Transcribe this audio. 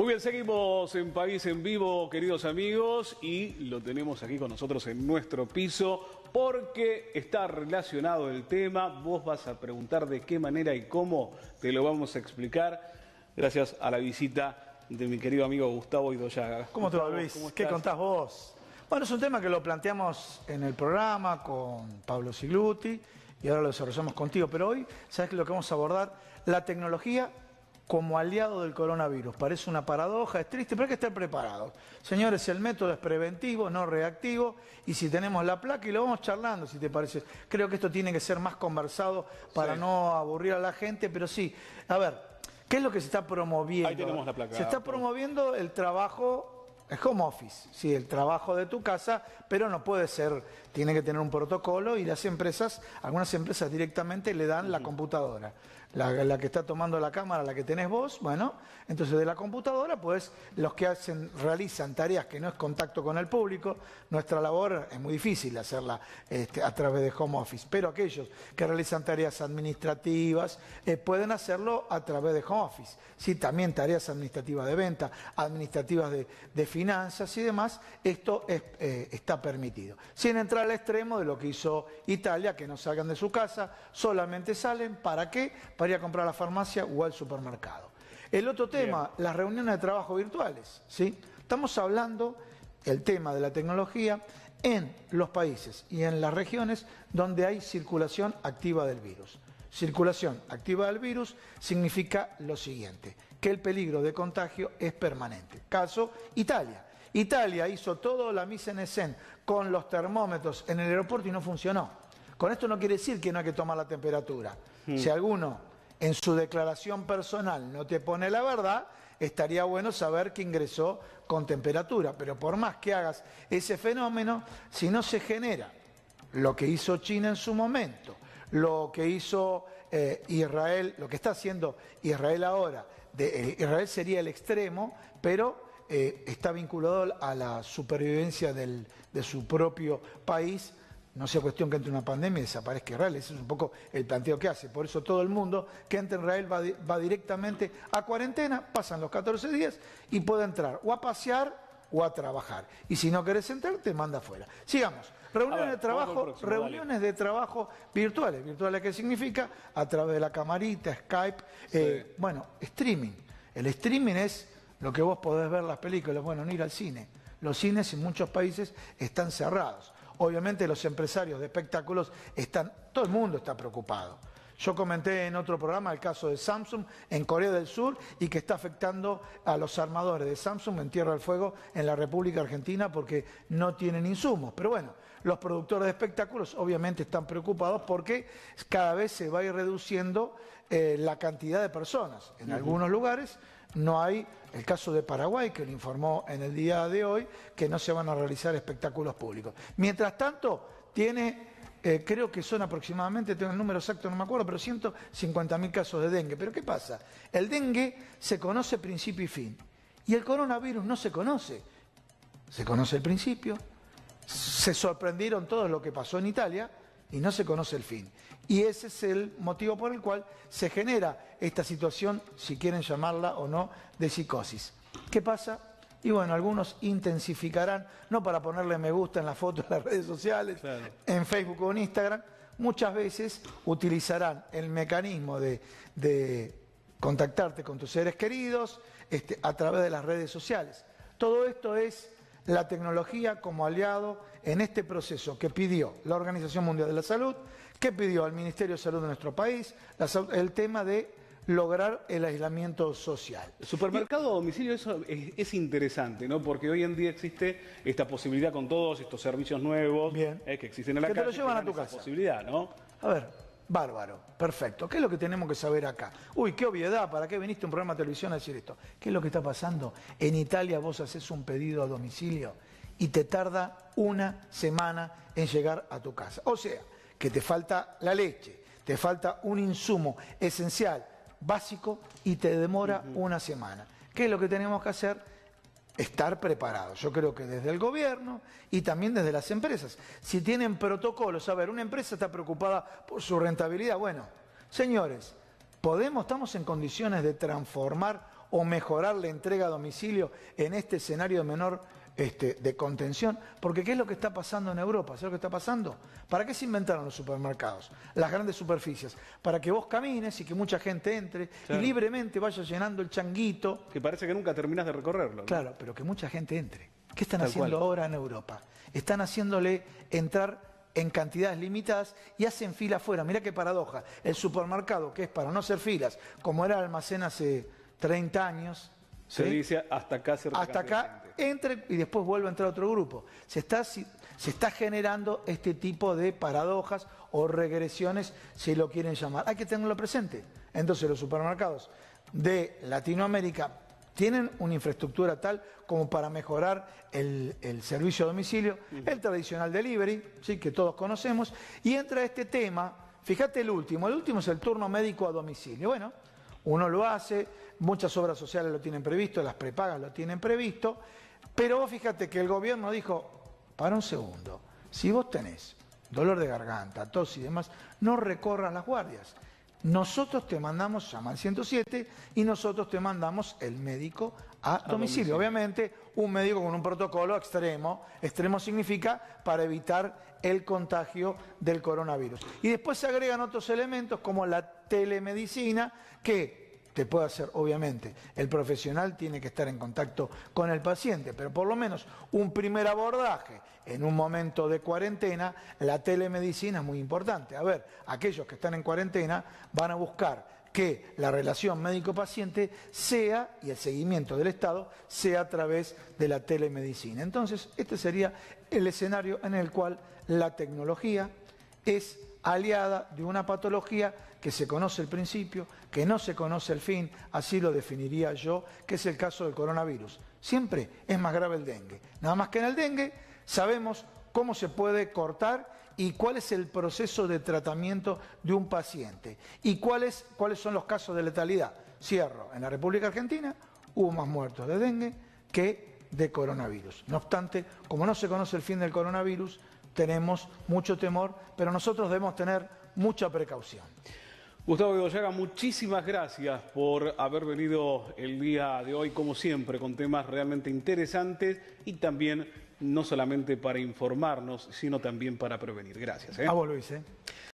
Muy bien, seguimos en País en Vivo, queridos amigos, y lo tenemos aquí con nosotros en nuestro piso porque está relacionado el tema. Vos vas a preguntar de qué manera y cómo te lo vamos a explicar gracias a la visita de mi querido amigo Gustavo Hidoyaga. ¿Cómo te va, Luis? ¿Qué contás vos? Bueno, es un tema que lo planteamos en el programa con Pablo Sigluti y ahora lo desarrollamos contigo, pero hoy, ¿sabes lo que vamos a abordar? La tecnología como aliado del coronavirus. Parece una paradoja, es triste, pero hay que estar preparados. Señores, el método es preventivo, no reactivo, y si tenemos la placa y lo vamos charlando, si te parece. Creo que esto tiene que ser más conversado para no aburrir a la gente, pero sí, a ver, ¿qué es lo que se está promoviendo? Ahí tenemos la placa. Se está promoviendo el trabajo es home office, sí, el trabajo de tu casa, pero no puede ser, tiene que tener un protocolo y las empresas, algunas empresas directamente le dan la computadora la, que está tomando la cámara, la que tenés vos, bueno, entonces de la computadora, pues los que hacen, realizan tareas que no es contacto con el público, nuestra labor es muy difícil hacerla este, a través de home office, pero aquellos que realizan tareas administrativas eh, pueden hacerlo a través de home office, ¿sí? también tareas administrativas de venta, administrativas de, finanzas y demás, esto eh, está permitido, sin entrar al extremo de lo que hizo Italia, que no salgan de su casa, solamente salen, ¿para qué? para ir a comprar a la farmacia o al supermercado. El otro tema, las reuniones de trabajo virtuales. ¿sí? Estamos hablando el tema de la tecnología en los países y en las regiones donde hay circulación activa del virus. Circulación activa del virus significa lo siguiente, que el peligro de contagio es permanente. Caso Italia. Italia hizo todo la mise en escena con los termómetros en el aeropuerto y no funcionó. Con esto no quiere decir que no hay que tomar la temperatura. Hmm. Si alguno en su declaración personal no te pone la verdad, estaría bueno saber que ingresó con temperatura. Pero por más que hagas ese fenómeno, si no se genera lo que hizo China en su momento, lo que hizo eh, Israel, lo que está haciendo Israel ahora, eh, Israel sería el extremo, pero eh, está vinculado a la supervivencia de su propio país no sea cuestión que entre una pandemia y desaparezca Israel. Ese es un poco el planteo que hace. Por eso todo el mundo que entra en Israel va, directamente a cuarentena, pasan los 14 días y puede entrar o a pasear o a trabajar. Y si no querés entrar, te manda afuera. Sigamos. Reuniones de trabajo, reuniones de trabajo virtuales. ¿Virtuales qué significa? A través de la camarita, Skype, eh, bueno, streaming. El streaming es lo que vos podés ver las películas. Bueno, no ir al cine. Los cines en muchos países están cerrados obviamente los empresarios de espectáculos están, todo el mundo está preocupado. Yo comenté en otro programa el caso de Samsung en Corea del Sur y que está afectando a los armadores de Samsung en Tierra del Fuego en la República Argentina porque no tienen insumos. Pero bueno, los productores de espectáculos obviamente están preocupados porque cada vez se va a ir reduciendo eh, la cantidad de personas. En algunos lugares no hay el caso de Paraguay, que lo informó en el día de hoy, que no se van a realizar espectáculos públicos. Mientras tanto, tiene eh, creo que son aproximadamente, tengo el número exacto, no me acuerdo, pero 150.000 casos de dengue. Pero ¿qué pasa? El dengue se conoce principio y fin. Y el coronavirus no se conoce. Se conoce el principio. Se sorprendieron todos lo que pasó en Italia y no se conoce el fin. Y ese es el motivo por el cual se genera esta situación, si quieren llamarla o no, de psicosis. ¿Qué pasa? Y bueno, algunos intensificarán, no para ponerle me gusta en las fotos de las redes sociales, en Facebook o en Instagram, muchas veces utilizarán el mecanismo de, contactarte con tus seres queridos este, a través de las redes sociales. Todo esto es la tecnología como aliado en este proceso que pidió la Organización Mundial de la Salud, ¿Qué pidió al Ministerio de Salud de nuestro país? el tema de lograr el aislamiento social. Supermercado a domicilio, eso es, interesante, ¿no? Porque hoy en día existe esta posibilidad con todos estos servicios nuevos Bien. Eh, que existen en la que Que te lo llevan a tu casa. posibilidad, ¿no? A ver, bárbaro, perfecto. ¿Qué es lo que tenemos que saber acá? Uy, qué obviedad, ¿para qué viniste a un programa de televisión a decir esto? ¿Qué es lo que está pasando? En Italia vos haces un pedido a domicilio y te tarda una semana en llegar a tu casa. O sea, que te falta la leche, te falta un insumo esencial, básico, y te demora una semana. ¿Qué es lo que tenemos que hacer? estar preparados. Yo creo que desde el gobierno y también desde las empresas. Si tienen protocolos, a ver, una empresa está preocupada por su rentabilidad. Bueno, señores, podemos, estamos en condiciones de transformar o mejorar la entrega a domicilio en este escenario de menor este, de contención. Porque ¿qué es lo que está pasando en Europa? ¿Sabes lo que está pasando? ¿Para qué se inventaron los supermercados? Las grandes superficies. Para que vos camines y que mucha gente entre y libremente vaya llenando el changuito. Que parece que nunca terminas de recorrerlo. Claro, pero que mucha gente entre. ¿Qué están haciendo ahora en Europa? Están haciéndole entrar en cantidades limitadas y hacen fila afuera. Mirá qué paradoja. El supermercado, que es para no hacer filas, como era el almacén hace 30 años. Se dice hasta acá se Hasta acá entre y después vuelve a entrar otro grupo. Se está, se está generando este tipo de paradojas o regresiones, si lo quieren llamar. Hay que tenerlo presente. Entonces los supermercados de Latinoamérica tienen una infraestructura tal como para mejorar el, servicio a domicilio, el tradicional delivery, ¿sí? que todos conocemos, y entra este tema, fíjate el último, el último es el turno médico a domicilio. Bueno, uno lo hace, muchas obras sociales lo tienen previsto, las prepagas lo tienen previsto, pero vos fíjate que el gobierno dijo, para un segundo, si vos tenés dolor de garganta, tos y demás, no recorras las guardias. Nosotros te mandamos, llama al 107 y nosotros te mandamos el médico a, domicilio. Obviamente, un médico con un protocolo extremo. Extremo significa para evitar el contagio del coronavirus. Y después se agregan otros elementos como la telemedicina, que te puede hacer, obviamente, el profesional tiene que estar en contacto con el paciente, pero por lo menos un primer abordaje en un momento de cuarentena, la telemedicina es muy importante. A ver, aquellos que están en cuarentena van a buscar que la relación médico-paciente sea, y el seguimiento del Estado, sea a través de la telemedicina. Entonces, este sería el escenario en el cual la tecnología es aliada de una patología que se conoce el principio, que no se conoce el fin, así lo definiría yo, que es el caso del coronavirus. Siempre es más grave el dengue. Nada más que en el dengue sabemos cómo se puede cortar y cuál es el proceso de tratamiento de un paciente y cuáles, cuáles son los casos de letalidad. Cierro, en la República Argentina hubo más muertos de dengue que de coronavirus. No obstante, como no se conoce el fin del coronavirus, tenemos mucho temor, pero nosotros debemos tener mucha precaución. Gustavo Goyaga, muchísimas gracias por haber venido el día de hoy, como siempre, con temas realmente interesantes y también no solamente para informarnos, sino también para prevenir. Gracias. ¿eh? A ¿eh?